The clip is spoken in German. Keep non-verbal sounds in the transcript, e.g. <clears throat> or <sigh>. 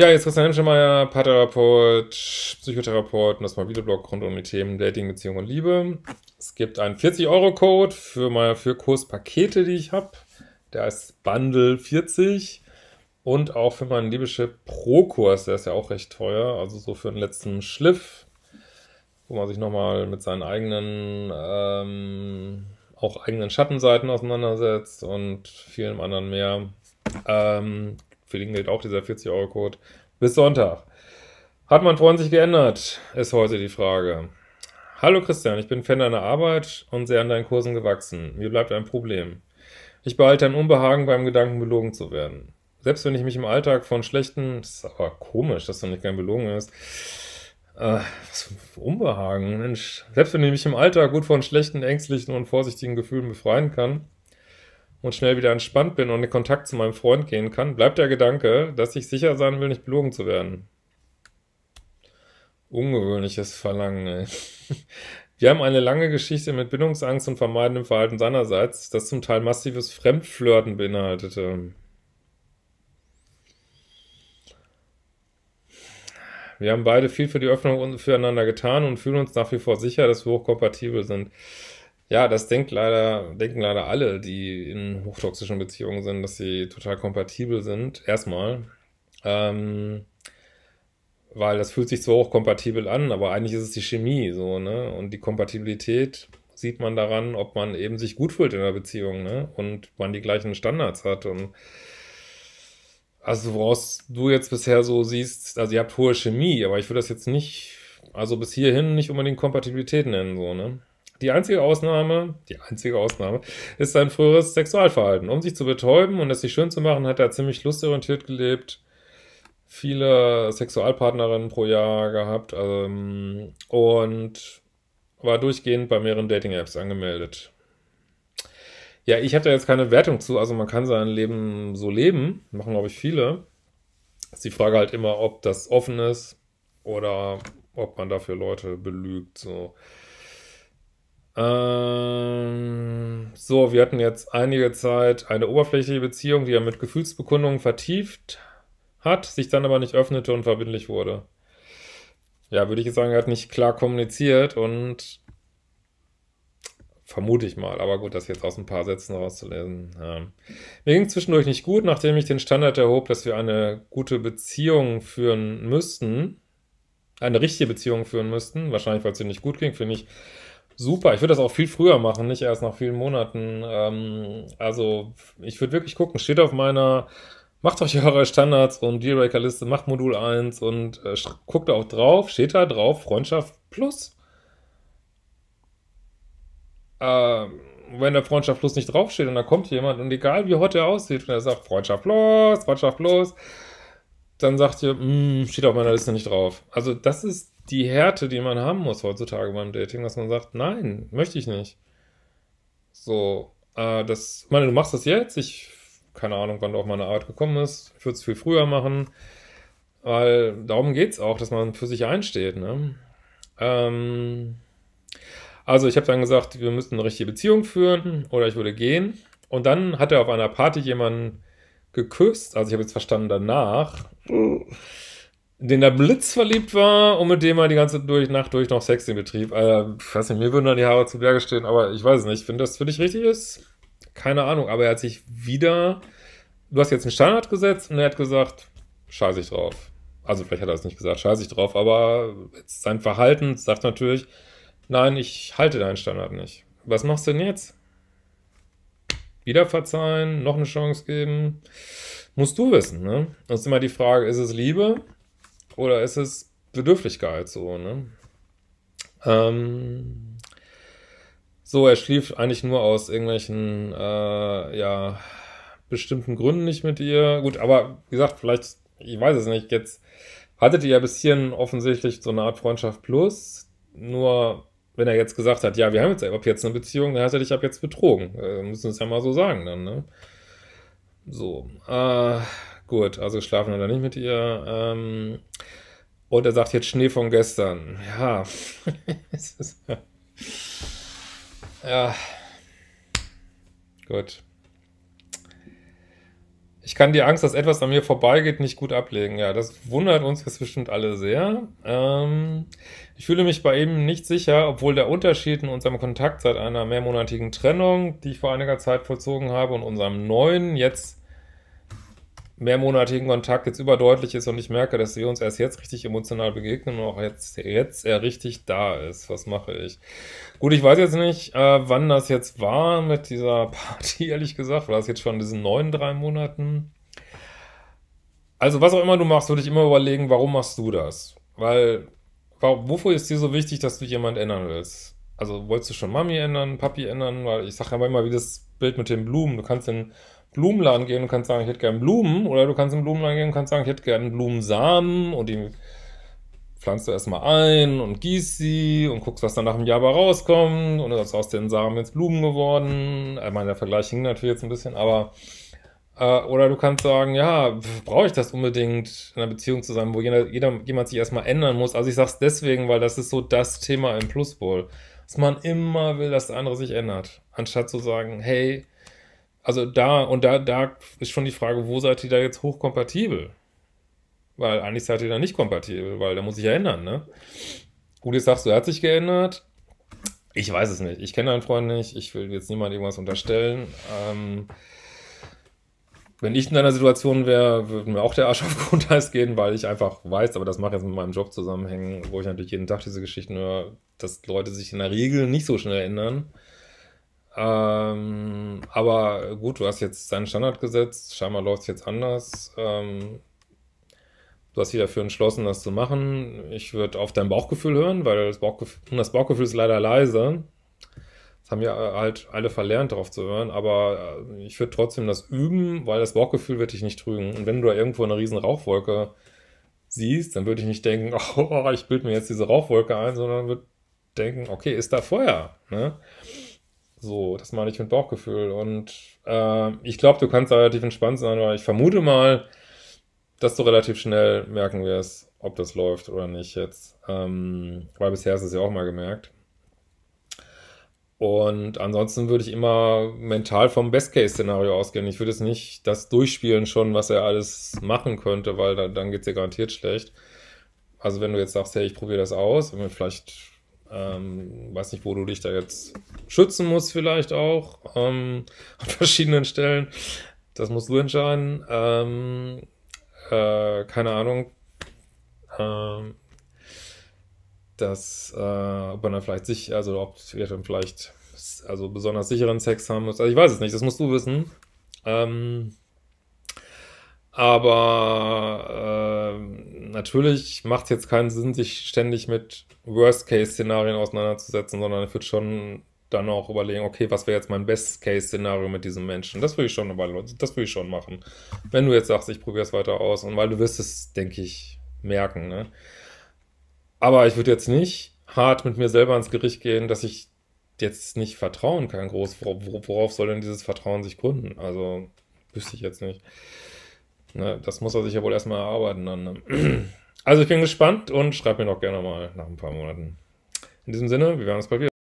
Ja, jetzt Christian Hemschemeyer, Paartherapeut, Psychotherapeut und das mal Videoblog rund um die Themen Dating, Beziehung und Liebe. Es gibt einen 40-Euro-Code für mal für Kurspakete, die ich habe. Der heißt Bundle 40. Und auch für meinen Liebeschip Pro-Kurs, der ist ja auch recht teuer. Also so für den letzten Schliff, wo man sich nochmal mit seinen eigenen, ähm, auch eigenen Schattenseiten auseinandersetzt und vielem anderen mehr. Ähm, gilt auch dieser 40-Euro-Code. Bis Sonntag. Hat mein Freund sich geändert? Ist heute die Frage. Hallo Christian, ich bin Fan deiner Arbeit und sehr an deinen Kursen gewachsen. Mir bleibt ein Problem. Ich behalte ein Unbehagen beim Gedanken, belogen zu werden. Selbst wenn ich mich im Alltag von schlechten, das ist aber komisch, dass du nicht gern belogen wirst, äh, was für Unbehagen, Mensch. Selbst wenn ich mich im Alltag gut von schlechten, ängstlichen und vorsichtigen Gefühlen befreien kann, und schnell wieder entspannt bin und in Kontakt zu meinem Freund gehen kann, bleibt der Gedanke, dass ich sicher sein will, nicht belogen zu werden. Ungewöhnliches Verlangen. Ey. <laughs> Wir haben eine lange Geschichte mit Bindungsangst und vermeidendem Verhalten seinerseits, das zum Teil massives Fremdflirten beinhaltete. Wir haben beide viel für die Öffnung füreinander getan und fühlen uns nach wie vor sicher, dass wir hochkompatibel sind. Ja, das denkt leider, denken leider alle, die in hochtoxischen Beziehungen sind, dass sie total kompatibel sind. Erstmal. Ähm, weil das fühlt sich zwar auch kompatibel an, aber eigentlich ist es die Chemie so, ne? Und die Kompatibilität sieht man daran, ob man eben sich gut fühlt in der Beziehung, ne? Und man die gleichen Standards hat und also woraus du jetzt bisher so siehst, also ihr habt hohe Chemie, aber ich würde das jetzt nicht, also bis hierhin nicht unbedingt Kompatibilität nennen, so, ne? Die einzige Ausnahme, die einzige Ausnahme, ist sein früheres Sexualverhalten. Um sich zu betäuben und es sich schön zu machen, hat er ziemlich lustorientiert gelebt, viele Sexualpartnerinnen pro Jahr gehabt ähm, und war durchgehend bei mehreren Dating-Apps angemeldet. Ja, ich hatte jetzt keine Wertung zu, also man kann sein Leben so leben, machen glaube ich viele. Ist die Frage halt immer, ob das offen ist oder ob man dafür Leute belügt, so. Ähm, so, wir hatten jetzt einige Zeit eine oberflächliche Beziehung, die er mit Gefühlsbekundungen vertieft hat, sich dann aber nicht öffnete und verbindlich wurde. Ja, würde ich jetzt sagen, er hat nicht klar kommuniziert und vermute ich mal, aber gut, das jetzt aus ein paar Sätzen rauszulesen. Ja. Mir ging zwischendurch nicht gut, nachdem ich den Standard erhob, dass wir eine gute Beziehung führen müssten, eine richtige Beziehung führen müssten. Wahrscheinlich, weil es ihm nicht gut ging, finde ich super. Ich würde das auch viel früher machen, nicht erst nach vielen Monaten. Ähm, also ich würde wirklich gucken, steht auf meiner, macht euch <laughs> eure Standards und Dealbreaker-Liste, macht Modul 1 und äh, guckt auch drauf, steht da drauf, Freundschaft plus. Ähm, wenn der Freundschaft plus nicht draufsteht und da kommt jemand und egal wie hot er aussieht und er sagt Freundschaft plus, Freundschaft plus, dann sagt ihr, hm, steht auf meiner Liste nicht drauf. Also das ist die Härte, die man haben muss heutzutage beim Dating, dass man sagt, nein, möchte ich nicht. So, äh, das, ich meine, du machst das jetzt, ich, keine Ahnung, wann du auf meine Art gekommen bist, ich würde es viel früher machen, weil darum geht's auch, dass man für sich einsteht, ne? Ähm, also ich habe dann gesagt, wir müssten eine richtige Beziehung führen oder ich würde gehen. Und dann hat er auf einer Party jemanden geküsst, also ich habe jetzt verstanden danach. Hm den der Blitz verliebt war und mit dem er die ganze durch, Nacht durch noch Sex in Betrieb. Also, ich weiß nicht, mir würden dann die Haare zu Berge stehen, aber ich weiß es nicht. Wenn das für dich richtig ist, keine Ahnung. Aber er hat sich wieder. Du hast jetzt einen Standard gesetzt und er hat gesagt, scheiß ich drauf. Also vielleicht hat er es nicht gesagt, scheiß ich drauf, aber sein Verhalten sagt natürlich, nein, ich halte deinen Standard nicht. Was machst du denn jetzt? Wieder verzeihen, noch eine Chance geben? Musst du wissen, ne? Das ist immer die Frage, ist es Liebe? oder ist es Bedürftigkeit so, ne? Ähm, so, er schlief eigentlich nur aus irgendwelchen, äh, ja, bestimmten Gründen nicht mit ihr. Gut, aber wie gesagt, vielleicht, ich weiß es nicht, jetzt hattet ihr ja bis hierhin offensichtlich so eine Art Freundschaft plus, nur wenn er jetzt gesagt hat, ja, wir haben jetzt ab jetzt eine Beziehung, dann hat er dich ab jetzt betrogen. Äh, müssen es ja mal so sagen dann, ne? So, äh, Gut, also schlafen wir da nicht mit ihr. Ähm, und er sagt jetzt Schnee von gestern. Ja. <laughs> ja. ja. Gut. Ich kann die Angst, dass etwas an mir vorbeigeht, nicht gut ablegen. Ja, das wundert uns jetzt bestimmt alle sehr. Ähm, ich fühle mich bei ihm nicht sicher, obwohl der Unterschied in unserem Kontakt seit einer mehrmonatigen Trennung, die ich vor einiger Zeit vollzogen habe, und unserem neuen jetzt mehrmonatigen Kontakt jetzt überdeutlich ist und ich merke, dass wir uns erst jetzt richtig emotional begegnen und auch jetzt, jetzt er richtig da ist. Was mache ich? Gut, ich weiß jetzt nicht, äh, wann das jetzt war mit dieser <laughs> Party, ehrlich gesagt. War das jetzt schon in diesen neun, drei Monaten? Also, was auch immer du machst, würde ich immer überlegen, warum machst du das? Weil, wofür ist dir so wichtig, dass du jemand ändern willst? Also, wolltest du schon Mami ändern, Papi ändern? Weil ich sage ja immer wie das Bild mit den Blumen. Du kannst den Blumenladen gehen und kannst sagen, ich hätte gern Blumen. Oder du kannst in Blumenladen gehen und kannst sagen, ich hätte gern Blumensamen und die pflanzt du erstmal ein und gießt sie und guckst, was dann nach einem Jahr bei rauskommt. Und das aus den Samen jetzt Blumen geworden. Ich meine, der Vergleich hing natürlich jetzt ein bisschen, aber äh, oder du kannst sagen, ja, brauche ich das unbedingt in einer Beziehung zu sein, wo jeder, jeder, jemand sich erstmal ändern muss. Also ich sag's deswegen, weil das ist so das Thema im Pluspol, Dass man immer will, dass der andere sich ändert. Anstatt zu sagen, hey, also da und da, da ist schon die Frage, wo seid ihr da jetzt hochkompatibel? Weil eigentlich seid ihr da nicht kompatibel, weil da muss sich ja ändern, ne? Gut, jetzt sagst du, er hat sich geändert. Ich weiß es nicht. Ich kenne deinen Freund nicht. Ich will jetzt niemand irgendwas unterstellen. Ähm, wenn ich in deiner Situation wäre, würde mir auch der Arsch <laughs> auf Grundeis gehen, weil ich einfach weiß, aber das mache ich jetzt mit meinem Job zusammenhängen, wo ich natürlich jeden Tag diese Geschichten höre, dass Leute sich in der Regel nicht so schnell ändern. Ähm, aber gut, du hast jetzt deinen Standard gesetzt. Scheinbar läuft es jetzt anders. Ähm, du hast dich dafür entschlossen, das zu machen. Ich würde auf dein Bauchgefühl hören, weil das Bauchgefühl, das Bauchgefühl ist leider leise. Das haben ja halt alle verlernt, darauf zu hören. Aber äh, ich würde trotzdem das üben, weil das Bauchgefühl wird dich nicht trügen. Und wenn du da irgendwo eine riesen Rauchwolke siehst, dann würde ich nicht denken, <laughs> oh, ich bilde mir jetzt diese Rauchwolke ein, sondern würde denken, okay, ist da Feuer? Ne? So, das meine ich mit Bauchgefühl. Und äh, ich glaube, du kannst relativ entspannt sein, weil ich vermute mal, dass du relativ schnell merken wirst, ob das läuft oder nicht jetzt. Ähm, weil bisher ist es ja auch mal gemerkt. Und ansonsten würde ich immer mental vom Best-Case-Szenario ausgehen. Ich würde es nicht das durchspielen schon, was er alles machen könnte, weil da, dann geht es dir garantiert schlecht. Also wenn du jetzt sagst, hey, ich probiere das aus, und vielleicht ähm, weiß nicht, wo du dich da jetzt schützen musst, vielleicht auch ähm, <laughs> an verschiedenen Stellen. Das musst du entscheiden. Ähm, äh, keine Ahnung. Ähm, dass, äh, ob man dann vielleicht sich, also ob wir dann vielleicht also besonders sicheren Sex haben muss. Also ich weiß es nicht, das musst du wissen. Ähm, aber äh, natürlich macht es jetzt keinen Sinn, sich ständig mit Worst-Case-Szenarien auseinanderzusetzen, sondern ich würde schon dann auch überlegen, okay, was wäre jetzt mein Best-Case-Szenario mit diesem Menschen? Das würde ich schon das würde ich schon machen. Wenn du jetzt sagst, ich probiere es weiter aus und weil du wirst es, denke ich, merken. Ne? Aber ich würde jetzt nicht hart mit mir selber ins Gericht gehen, dass ich jetzt nicht vertrauen kann groß. Worauf soll denn dieses Vertrauen sich gründen? Also wüsste ich jetzt nicht. Ne? Das muss er sich ja wohl erstmal erarbeiten. Dann, ne? <clears throat> Also ich bin gespannt und schreib mir doch gerne mal nach ein paar Monaten. In diesem Sinne, wir werden uns bald wieder.